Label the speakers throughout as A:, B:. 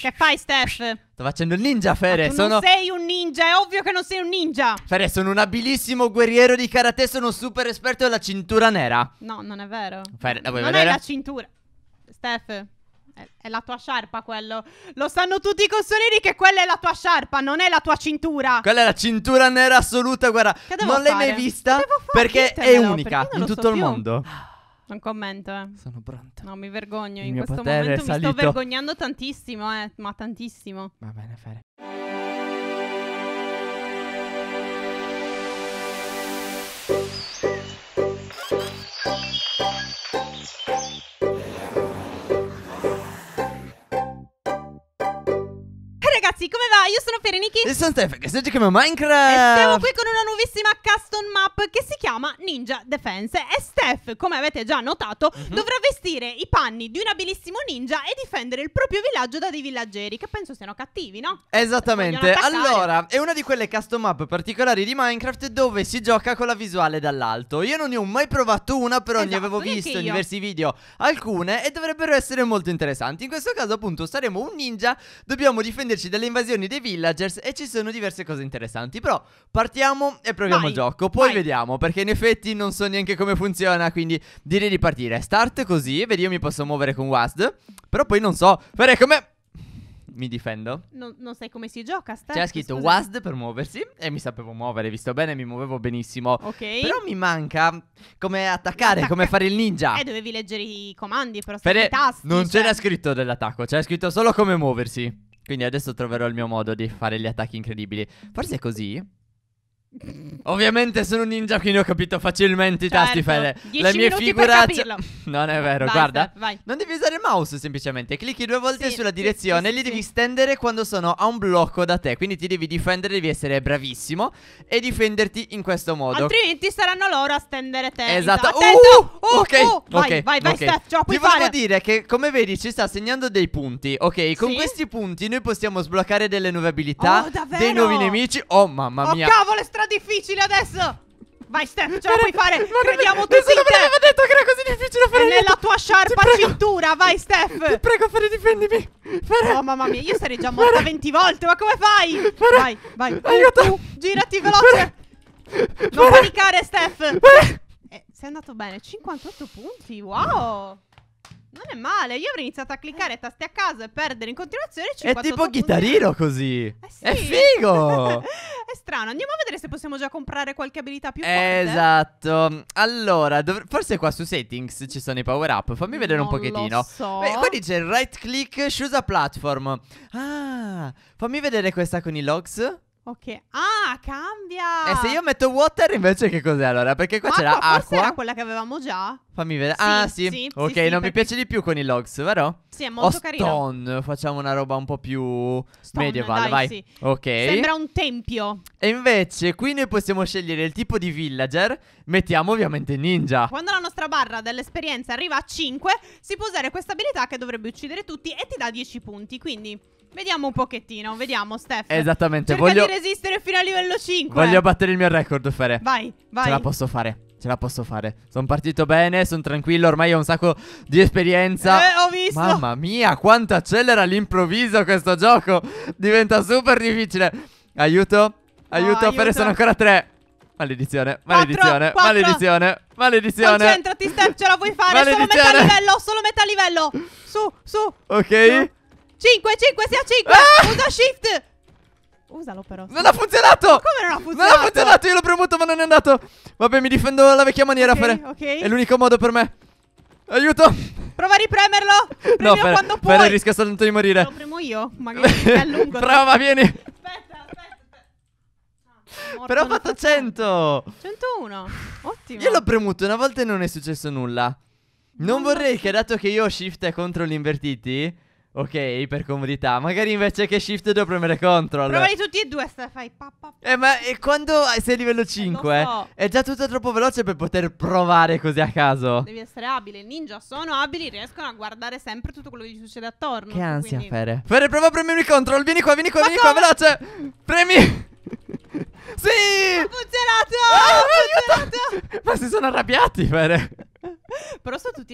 A: Che fai, Steph?
B: Sto facendo il ninja, Fere. sono... non
A: sei un ninja, è ovvio che non sei un ninja.
B: Fere, sono un abilissimo guerriero di karate, sono super esperto della cintura nera.
A: No, non è vero.
B: Fere, la vuoi non vedere? Non è la
A: cintura. Steph, è la tua sciarpa quello. Lo sanno tutti i consolini che quella è la tua sciarpa, non è la tua cintura. Quella è la
B: cintura nera assoluta, guarda. Non l'hai mai vista? Perché è unica in tutto so il più? mondo.
A: Non commento, eh. Sono pronta. No, mi vergogno. Il In questo momento mi sto vergognando tantissimo, eh. Ma tantissimo. Va bene, Fere. ragazzi, come va? Io sono Fereniki E sono Steph,
B: che sto giocando a Minecraft E siamo qui
A: con una nuovissima custom map che si chiama Ninja Defense E Steph, come avete già notato, mm -hmm. dovrà vestire i panni di un abilissimo ninja E difendere il proprio villaggio da dei villaggeri, che penso siano cattivi, no?
B: Esattamente, allora, è una di quelle custom map particolari di Minecraft dove si gioca con la visuale dall'alto Io non ne ho mai provato una, però esatto, ne avevo visto in diversi video alcune E dovrebbero essere molto interessanti In questo caso appunto saremo un ninja, dobbiamo difenderci dalle invasioni invasioni dei villagers e ci sono diverse cose interessanti. Però partiamo e proviamo vai, il gioco. Poi vai. vediamo, perché in effetti non so neanche come funziona. Quindi direi di partire. Start così, vedi, io mi posso muovere con WASD. Però poi non so fare come. Mi difendo.
A: Non, non, sai come si gioca, start. C'è scritto scusa. WASD
B: per muoversi. E mi sapevo muovere, visto bene, mi muovevo benissimo. Ok. Però mi manca come attaccare, Attacca come fare il ninja. Eh,
A: dovevi leggere i comandi, però Fede, tasti. Non cioè...
B: c'era scritto dell'attacco, c'era scritto solo come muoversi. Quindi adesso troverò il mio modo di fare gli attacchi incredibili. Forse è così Ovviamente sono un ninja, quindi ho capito facilmente certo. i tasti, certo. Fede. Le mie figuracce. non è vero, Basta, guarda. Vai. Non devi usare il mouse semplicemente. Clicchi due volte sì, sulla direzione sì, sì, e li devi stendere quando sono a un blocco da te. Quindi ti devi difendere, devi essere bravissimo e difenderti in questo modo.
A: Altrimenti saranno loro a stendere te. Esatto. Uh, uh, uh, ok, uh, okay. vai, vai, vai, okay. Steph, Ti fare. voglio dire
B: che, come vedi, ci sta segnando dei punti. Ok, con questi punti noi possiamo sbloccare delle nuove abilità, oh, dei nuovi nemici. Oh, mamma oh, mia. Oh, cavolo,
A: è strategico difficile adesso! Vai Steph, ce la puoi fare! Ma Crediamo tutti in te! Nessuno detto che era così difficile fare È niente. nella tua sciarpa cintura, vai Steph! Ti prego, Fare, difendimi! Fare. Oh mamma mia, io sarei già morta fare. 20 volte, ma come fai? Fare. Vai, vai! Aiuto! Uh, girati veloce! Fare. Non panicare Steph! Fare. Eh, sei andato bene, 58 punti, wow! Non è male, io avrei iniziato a cliccare eh. tasti a caso e perdere in continuazione 58 È tipo
B: chitarino così! Eh, sì. È figo!
A: strano. Andiamo a vedere se possiamo già comprare qualche abilità più
B: forte. Esatto. Allora, dov- forse qua su settings ci sono i power up. Fammi vedere non un pochettino. Lo so.
A: Beh, qua dice right
B: click, choose a platform.
A: Ah,
B: fammi vedere questa con i logs.
A: Ok. Ah, cambia!
B: E se io metto water invece che cos'è allora? Perché qua c'era acqua. Forse era
A: quella che avevamo già.
B: Fammi vedere. Sì, ah, sì. sì ok, sì, non mi piace di più con i logs, vero? Sì, è molto o oh, carino. Stone, facciamo una roba un po' più stone, medieval, dai, vai. Sì. Ok. Sembra
A: un tempio.
B: E invece qui noi possiamo scegliere il tipo di villager. Mettiamo ovviamente ninja. Quando
A: la nostra barra dell'esperienza arriva a 5, si può usare questa abilità che dovrebbe uccidere tutti e ti dà 10 punti, quindi Vediamo un pochettino, vediamo Steph. Esattamente, Cerca voglio... di resistere fino a livello 5. Voglio
B: battere il mio record, Fere. Vai, vai. Ce la posso fare. Ce la posso fare. Sono partito bene, sono tranquillo, ormai ho un sacco di esperienza. Eh, ho visto. Mamma mia, quanto accelera all'improvviso questo gioco. Diventa super difficile. Aiuto, aiuto, oh, Fere, sono ancora tre. Maledizione, maledizione, 4, 4. maledizione, maledizione. Concentrati,
A: Steph, ce la vuoi fare. Maledizione. Solo metà livello, solo metà livello. Su, su. Ok. No. 5, 5, sia 5. Ah! Usa shift. Usalo però. Non ha funzionato. come non ha
B: funzionato? Non ha funzionato, io l'ho premuto ma non è andato. Vabbè, mi difendo alla vecchia maniera, okay, Fere. Ok. È l'unico modo per me. Aiuto.
A: Prova a ripremerlo. Premio no, quando
B: puoi. Fere rischia soltanto di morire. Lo premo io, magari è lungo. Prova, vieni.
A: Aspetta, aspetta.
B: Ah, però ho fatto 100.
A: 101. Ottimo. Io l'ho premuto una
B: volta e non è successo nulla. Non vorrei che dato che io ho shift contro gli invertiti Ok, per comodità. Magari invece che shift devo premere control. Provali
A: tutti e due, fai pa, pa,
B: pa. Eh, ma e eh, quando sei a livello 5 eh, eh, so. è già tutto troppo veloce per poter provare così a caso.
A: Devi essere abile. Ninja sono abili, riescono a guardare sempre tutto quello che gli succede attorno. Che ansia, quindi... Fere.
B: Fere, prova a premere control. Vieni qua, vieni qua, ma vieni come? qua,
A: veloce. Premi.
B: sì!
A: Ha funzionato! Ah, ha funzionato! Ma si sono arrabbiati, Fere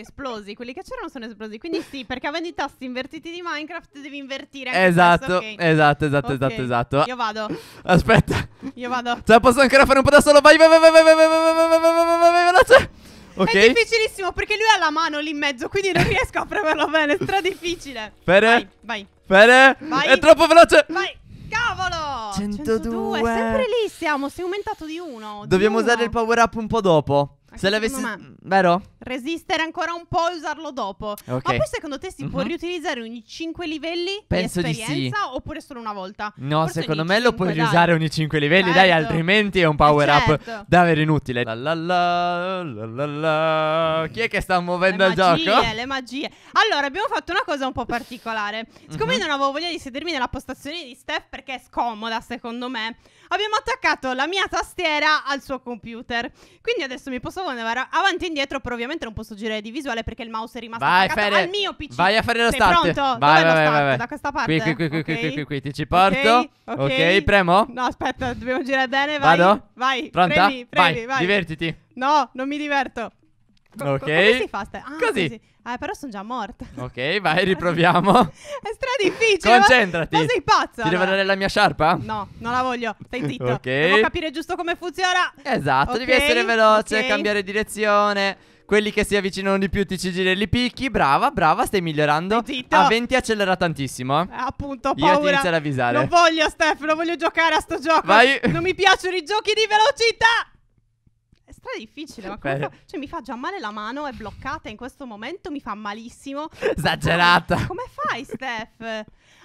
A: esplosi. Quelli che c'erano sono esplosi. Quindi sì, perché avendo i tasti invertiti di Minecraft devi invertire. Anche esatto, okay. esatto, esatto, okay. esatto, esatto. Io vado. Aspetta. Io vado. Ce la posso ancora fare un po' da solo. Vai, vai, vai, vai, vai, vai, vai, vai, vai, vai, vai, vai, vai, veloce. Okay. È difficilissimo perché lui ha la mano lì in mezzo, quindi non riesco a premerlo bene. È stra difficile. Fede. Vai, vai.
B: Fede. Vai. È troppo veloce. Vai.
A: Cavolo! 102. 102. Sempre lì siamo, sei aumentato di uno. Dobbiamo di usare uno. il
B: power up un po' dopo se l'avessi. Me. Vero?
A: Resistere ancora un po' e usarlo dopo. Okay. Ma poi secondo te si mm-hmm. può mhm. riutilizzare ogni 5 livelli? Penso di, sì. Oppure solo una volta? No, Forse secondo me 5, lo puoi riusare ogni
B: 5 livelli, certo. dai, altrimenti è un eh, power eh, certo. up davvero inutile. La, la, la, Chi è che sta muovendo le il magie, gioco?
A: Le magie. Allora, abbiamo fatto una cosa un po' particolare. Mhm. Siccome mm-hmm. non avevo voglia di sedermi nella postazione di Steph perché è scomoda, secondo me, abbiamo attaccato la mia tastiera al suo computer. Quindi adesso mi posso quando va avanti e indietro, però ovviamente non posso girare di visuale perché il mouse è rimasto vai, fare... al mio PC. Vai a fare lo Sei pronto? Vai, Dov'è vai, vai, vai, Da questa parte? Qui, qui, qui, okay. qui, qui, qui, qui, ti ci porto. Ok, okay. okay premo? No, aspetta, dobbiamo girare bene, vai. Vado? Vai, Pronta? Premi, premi, vai, vai. divertiti. No, non mi diverto. Co- ok. Come si fa? ah, così. così. Ah, però sono già morta.
B: Ok, vai, riproviamo. è
A: stra difficile. Concentrati. Ma, sei pazza. Ti allora. devo dare la
B: mia sciarpa?
A: No, non la voglio. Stai zitto. Ok. Devo capire giusto come funziona.
B: Esatto, okay. devi essere veloce, okay. cambiare direzione. Quelli che si avvicinano di più ti ci giri e li picchi. Brava, brava, stai migliorando. Stai zitto. A 20 accelera tantissimo. Eh,
A: appunto, ho paura. Io ti inizio ad avvisare. Non voglio, Steph, non voglio giocare a sto gioco. Vai. Non mi piacciono i giochi di velocità. È stra difficile, ma come cioè, mi fa già male la mano, è bloccata in questo momento, mi fa malissimo.
B: Esagerata.
A: Come fai, Steph?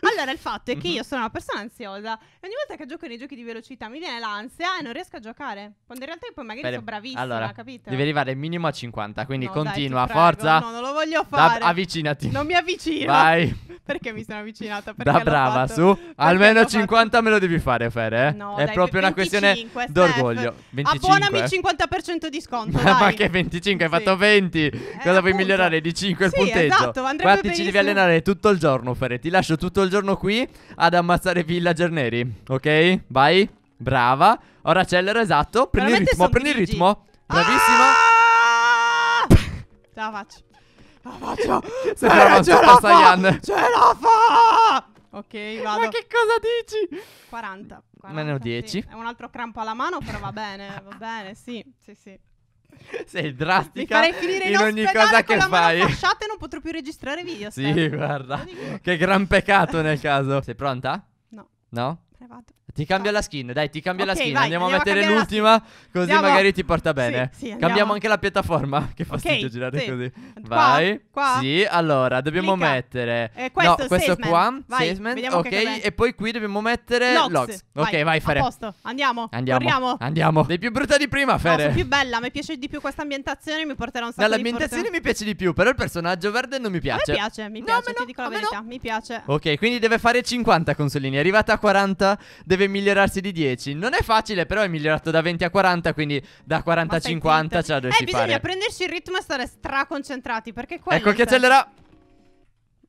A: Allora, il fatto è che mhm. io sono una persona ansiosa e ogni volta che gioco nei giochi di velocità mi viene l'ansia e non riesco a giocare. Quando in realtà poi magari Bene. sono bravissima, allora, capito? Devi
B: arrivare minimo a 50, quindi no, continua, dai, forza. No, non lo voglio fare. Da, avvicinati. Non mi avvicino. Vai
A: perché mi sono avvicinata? Perché da brava, fatto? su. Perché Almeno 50
B: fatto? me lo devi fare, Fere. Eh? No, È dai, proprio una questione Steph. d'orgoglio. 25. Abbonami il
A: 50% di sconto. ma, ma
B: che 25? Hai sì. fatto 20. Eh, Cosa appunto. vuoi migliorare di 5 sì, il punteggio? Esatto, andrebbe Guarda, benissimo. ci devi allenare tutto il giorno, Fere. Ti lascio tutto il giorno qui ad ammazzare villager neri. Ok? Vai. Brava. Ora accelera, esatto. Prendi il ritmo, prendi il ritmo. Bravissima.
A: Ah! Ce la faccio la faccio! Sembrava ce la fa! Ce la fa! Ok, vado. Ma che cosa dici? 40. 40 Meno 10. Sì. È un altro crampo alla mano, però va bene, va bene, sì, sì, sì.
B: Sei drastica farei finire in, in ogni cosa che fai. Lasciate,
A: non potrò più registrare video. Sì,
B: guarda. Che gran peccato nel caso. Sei pronta? No. No? Eh, vado. Ti cambia ah. la skin, dai, ti cambia okay, la skin. Vai, andiamo, a mettere a l'ultima, così andiamo. magari ti porta bene. Sì, sì, Cambiamo anche la piattaforma. Che fastidio okay, girare sì. così. Vai. Qua, qua. Sì, allora dobbiamo Clicca. mettere.
A: Eh, questo, no, questo qua. Vai, Sesment, ok, e
B: poi qui dobbiamo mettere Logs. Logs. Vai, ok, vai, Fere. A posto.
A: Andiamo. Andiamo. Corriamo. Andiamo.
B: Dei più brutta di prima, Fere. No, più
A: bella. Mi piace di più questa ambientazione. Mi porterà un sacco no, di L'ambientazione
B: mi piace di più, però il personaggio verde non mi piace. Mi piace,
A: mi piace. Ti dico la verità. Mi piace.
B: Ok, quindi deve fare 50 consolini. È arrivata a 40. Deve deve migliorarsi di 10 Non è facile però è migliorato da 20 a 40 Quindi da 40 a 50 ce la eh, dovresti eh, fare Eh bisogna
A: prendersi il ritmo e stare straconcentrati Perché quello Ecco che accelererà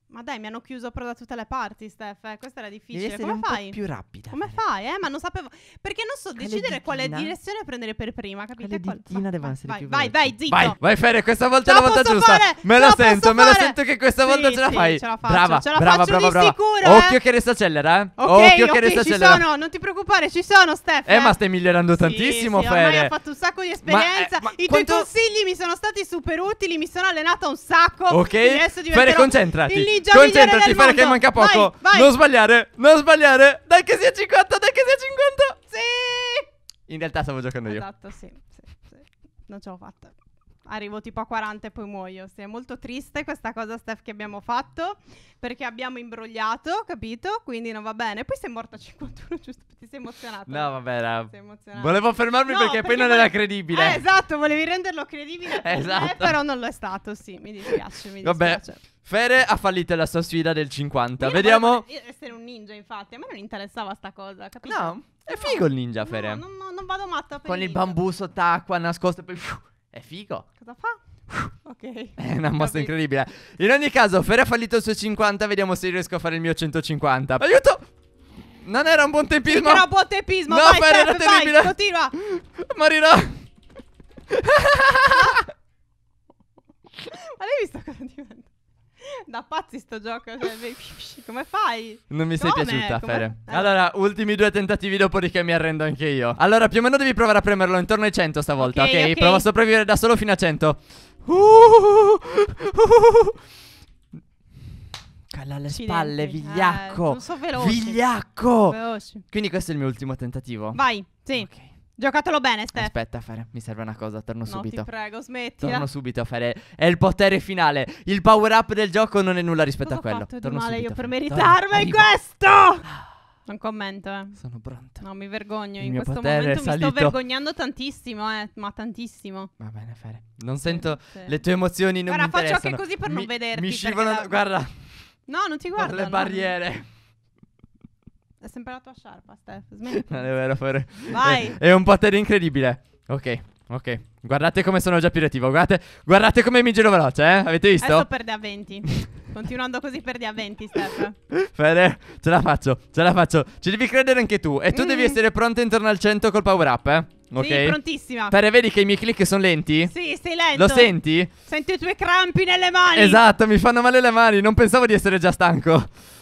A: ma dai, mi hanno chiuso però da tutte le parti, Steph. Eh. Questa era difficile. Come un fai? po' più rapida. Come fai? Eh, ma non sapevo. Perché non so decidere quale direzione prendere per prima, capite? Quale
B: dittina devono essere vai, più Vai, vai, zitto. Vai, vai Fere, questa volta ce è la volta giusta. Fare, me lo sento, me lo sento che questa sì, volta ce la fai. Sì, ce la faccio, brava, ce la brava, faccio brava, brava. Sicura, eh? Occhio che resta accelera, eh. Okay, Occhio okay, che resta ci accelera.
A: sono, non ti preoccupare, ci sono, Steph. Eh, ma eh. stai
B: migliorando tantissimo, sì, Fere. Ormai ho fatto
A: un sacco di eh, esperienza. I tuoi consigli mi sono stati super utili, mi sono allenata un sacco. Ok. Fere, concentrati. Vanigia, Concentrati, fare che manca poco. Vai, vai. Non sbagliare,
B: non sbagliare.
A: Dai che sia 50, dai che sia 50. Sì.
B: In realtà stavo giocando io.
A: Esatto, sì, sì, sì. Non ce l'ho fatta. Arrivo tipo a 40 e poi muoio. Sì, è molto triste questa cosa, Steph, che abbiamo fatto. Perché abbiamo imbrogliato, capito? Quindi non va bene. Poi sei morta a 51, giusto? Ti sei emozionato. No,
B: vabbè, era... sei emozionato. Volevo fermarmi no, perché, perché poi non vole... era credibile. Eh,
A: esatto, volevi renderlo credibile. esatto. Eh, però non lo è stato, sì. Mi dispiace, mi dispiace.
B: Vabbè. Fere ha fallito la sua sfida del 50. Io Vediamo.
A: Io essere un ninja, infatti. A me non interessava sta cosa, capito? No, è no, figo il ninja,
B: no, Fere. No, no, non
A: vado matta per Con il, il
B: bambù sott'acqua nascosto poi è figo. Cosa fa? ok. È una mossa incredibile. In ogni caso, Fere ha fallito il suo 50, vediamo se riesco a fare il mio 150. Aiuto! Non era un buon tempismo. Sì, era un buon
A: tempismo. No, vai, Fere era terribile. Vai, continua. Morirò. Ma l'hai visto cosa diventa? da pazzi sto gioco. Cioè, come fai? Non mi sei come? piaciuta, come? Fere.
B: Eh. Allora, ultimi due tentativi, dopodiché mi arrendo anche io. Allora, più o meno devi provare a premerlo intorno ai 100 stavolta, ok? okay? okay. Prova a sopravvivere da solo fino a 100.
A: Uh, uh, uh,
B: Calla le spalle, eh, vigliacco. Eh, non so veloce. Vigliacco. Veloce. Quindi questo è il mio ultimo tentativo.
A: Vai, sì. Ok. Giocatelo bene, Steph.
B: Aspetta, Fare, mi serve una cosa, torno no, subito. No, ti prego, smetti. Torno subito, Fare. è il potere finale. Il power up del gioco non è nulla rispetto cosa a quello. Ho fatto torno di male subito, io per meritarmi questo!
A: Ah. Non commento, eh. Sono pronto. No, mi vergogno. Il In questo momento mi sto vergognando tantissimo, eh. Ma tantissimo.
B: Va bene, Fare. Non sento sì. le tue emozioni, non guarda, mi faccio anche così per mi, non vederti. Mi scivolano, la... guarda.
A: No, non ti guardo. Per le no. barriere. È sempre la tua sciarpa, Steph. Smetti. Non è vero, fare. Vai. È, è
B: un potere incredibile. Ok, ok. Guardate come sono già più reattivo. Guardate, guardate come mi giro veloce, eh. Avete visto? Adesso perde
A: a 20. Continuando così perdi a 20, Steph.
B: Fede, ce la faccio, ce la faccio. Ci devi credere anche tu. E tu mm. devi essere pronta intorno al 100 col power up, eh. Ok? Sì, prontissima. Tare, vedi che i miei click sono lenti? Sì, stai lento. Lo senti?
A: Sento i tuoi crampi nelle mani. Esatto,
B: mi fanno male le mani. Non pensavo di essere già stanco.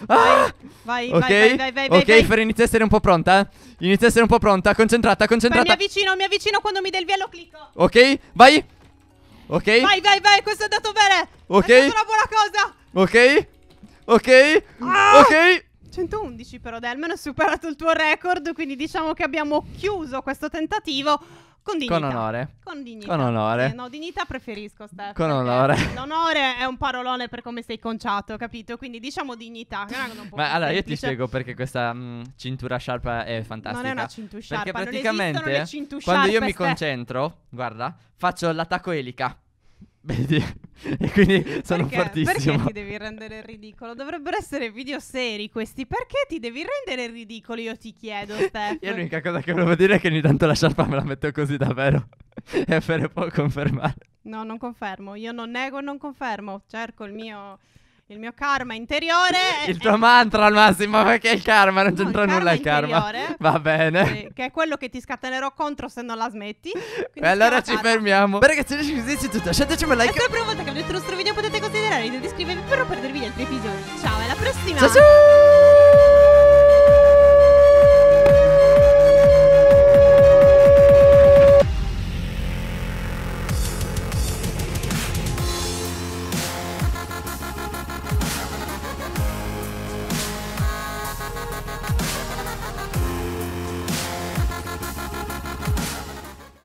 A: Ah! Vai, vai, okay. vai, vai, vai, vai. Ok, vai. Fer,
B: inizia a essere un po' pronta. Eh. Inizia a essere un po' pronta. Concentrata, concentrata. Fer, mi
A: avvicino, mi avvicino quando mi dai il via lo clicco.
B: Ok, vai. Ok. Vai,
A: vai, vai. Questo è andato bene.
B: Ok. È stata una
A: buona cosa.
B: Ok. Ok.
A: Ah! Ok. 111 però dai, almeno hai superato il tuo record, quindi diciamo che abbiamo chiuso questo tentativo con dignità. Con onore. Con dignità. Con onore. Eh, no, dignità preferisco, Steph. Con onore. L'onore è un parolone per come sei conciato, capito? Quindi diciamo dignità. Ma allora semplice. io ti spiego
B: perché questa mh, mm, cintura sciarpa è fantastica. Non è una cintura sciarpa, perché praticamente quando io mi concentro, guarda, faccio l'attacco elica. Vedi? e quindi sono perché? fortissimo. Perché ti
A: devi rendere ridicolo? Dovrebbero essere video seri questi. Perché ti devi rendere ridicolo? Io ti chiedo, Steph. Io l'unica cosa che volevo
B: dire è che ogni tanto la sciarpa me la metto così davvero. e Fere può confermare.
A: No, non confermo. Io non nego e non confermo. Cerco il mio il mio karma interiore. il
B: tuo mantra al massimo, perché il karma non no, c'entra il nulla il karma. interiore, Va bene.
A: che è quello che ti scatenerò contro se non la smetti.
B: E allora ci karma. fermiamo. Beh, ragazzi, se ci tutto, lasciateci un like. Se è la
A: prima volta che vedete il nostro video potete considerare di iscrivervi per non perdervi gli altri episodi. Ciao, alla prossima. Ciao ciao.